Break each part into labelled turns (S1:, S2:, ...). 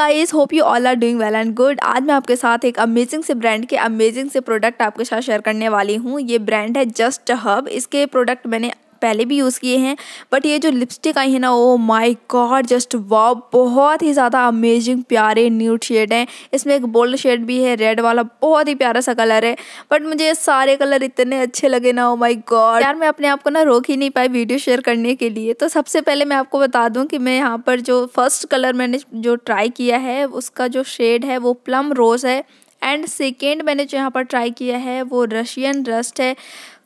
S1: guys hope you all are doing well and good आज मैं आपके साथ एक अमेजिंग से ब्रांड के अमेजिंग से प्रोडक्ट आपके साथ शेयर करने वाली हूँ ये ब्रांड है जस्ट हब इसके प्रोडक्ट मैंने पहले भी यूज़ किए हैं बट ये जो लिपस्टिक आई है ना oh my God just wow बहुत ही ज़्यादा अमेजिंग प्यारे न्यूट शेड हैं इसमें एक बोल्ड शेड भी है रेड वाला बहुत ही प्यारा सा कलर है बट मुझे ये सारे कलर इतने अच्छे लगे ना ओ माई गॉड यार मैं अपने आप को ना रोक ही नहीं पाई वीडियो शेयर करने के लिए तो सबसे पहले मैं आपको बता दूँ कि मैं यहाँ पर जो फर्स्ट कलर मैंने जो ट्राई किया है उसका जो शेड है वो प्लम रोज़ है एंड सेकेंड मैंने जो यहाँ पर ट्राई किया है वो रशियन रस्ट है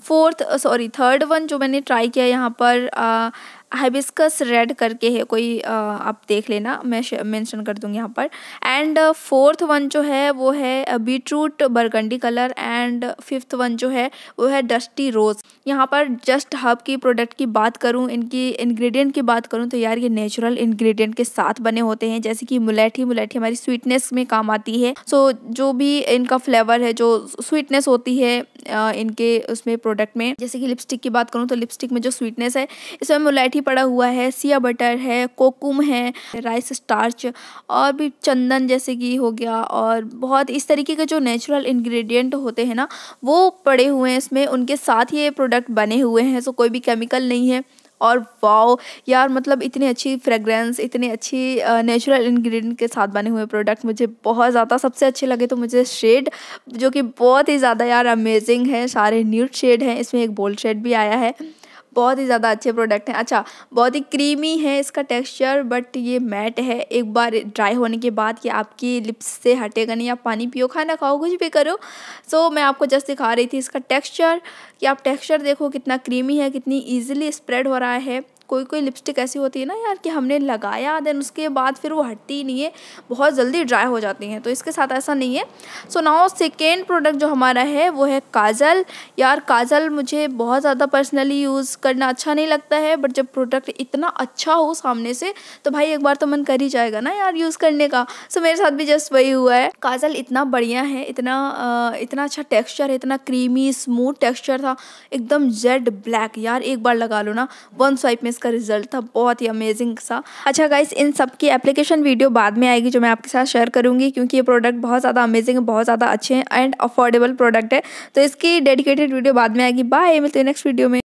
S1: फोर्थ सॉरी थर्ड वन जो मैंने ट्राई किया यहाँ पर uh, हाइबिस्कस रेड करके है कोई आप देख लेना मैं मेंशन कर दूंगी यहाँ पर एंड फोर्थ वन जो है वो है beetroot burgundy colour and fifth one जो है वो है डस्टी रोज़ यहाँ पर जस्ट हब की प्रोडक्ट की बात करूँ इनकी इंग्रेडिएंट की बात करूँ तो यार ये नेचुरल इंग्रेडिएंट के साथ बने होते हैं जैसे कि मुलैठी मुलैठी हमारी स्वीटनेस में काम आती है सो so, जो भी इनका फ्लेवर है जो स्वीटनेस होती है इनके उसमें प्रोडक्ट में जैसे कि लिपस्टिक की बात करूँ तो लिपस्टिक में जो स्वीटनेस है इसमें मुलायठी पड़ा हुआ है सिया बटर है कोकुम है राइस स्टार्च और भी चंदन जैसे कि हो गया और बहुत इस तरीके के जो नेचुरल इन्ग्रीडियंट होते हैं ना वो पड़े हुए हैं इसमें उनके साथ ये प्रोडक्ट बने हुए हैं सो कोई भी केमिकल नहीं है और वाओ यार मतलब इतनी अच्छी फ्रेगरेंस इतनी अच्छी नेचुरल इंग्रेडिएंट के साथ बने हुए प्रोडक्ट मुझे बहुत ज़्यादा सबसे अच्छे लगे तो मुझे शेड जो कि बहुत ही ज़्यादा यार अमेजिंग है सारे न्यूट शेड हैं इसमें एक बोल्ड शेड भी आया है बहुत ही ज़्यादा अच्छे प्रोडक्ट हैं अच्छा बहुत ही क्रीमी है इसका टेक्सचर बट ये मैट है एक बार ड्राई होने के बाद ये आपकी लिप्स से हटेगा नहीं आप पानी पियो खाना खाओ कुछ भी करो सो so, मैं आपको जस्ट दिखा रही थी इसका टेक्स्चर कि आप टेक्स्चर देखो कितना क्रीमी है कितनी ईजिली स्प्रेड हो रहा है कोई कोई लिपस्टिक ऐसी होती है ना यार कि हमने लगाया देन उसके बाद फिर वो हटती ही नहीं है बहुत जल्दी ड्राई हो जाती हैं तो इसके साथ ऐसा नहीं है सो नाओ सेकेंड प्रोडक्ट जो हमारा है वो है काजल यार काजल मुझे बहुत ज़्यादा पर्सनली यूज़ करना अच्छा नहीं लगता है बट जब प्रोडक्ट इतना अच्छा हो सामने से तो भाई एक बार तो मन कर ही जाएगा ना यार यूज़ करने का सो मेरे साथ भी जस्ट वही हुआ है काजल इतना बढ़िया है इतना इतना अच्छा टेक्स्चर है इतना क्रीमी स्मूथ टेक्स्चर था एकदम जेड ब्लैक यार एक बार लगा लो ना वन स्वाइप में इसका रिजल्ट था बहुत ही अमेजिंग सा अच्छा गाइस इन सब की एप्लीकेशन वीडियो बाद में आएगी जो मैं आपके साथ शेयर करूंगी क्योंकि ये प्रोडक्ट बहुत ज़्यादा अमेजिंग है बहुत ज़्यादा अच्छे हैं एंड अफोर्डेबल प्रोडक्ट है तो इसकी डेडिकेटेड वीडियो बाद में आएगी बाय मिलते हैं नेक्स्ट वीडियो में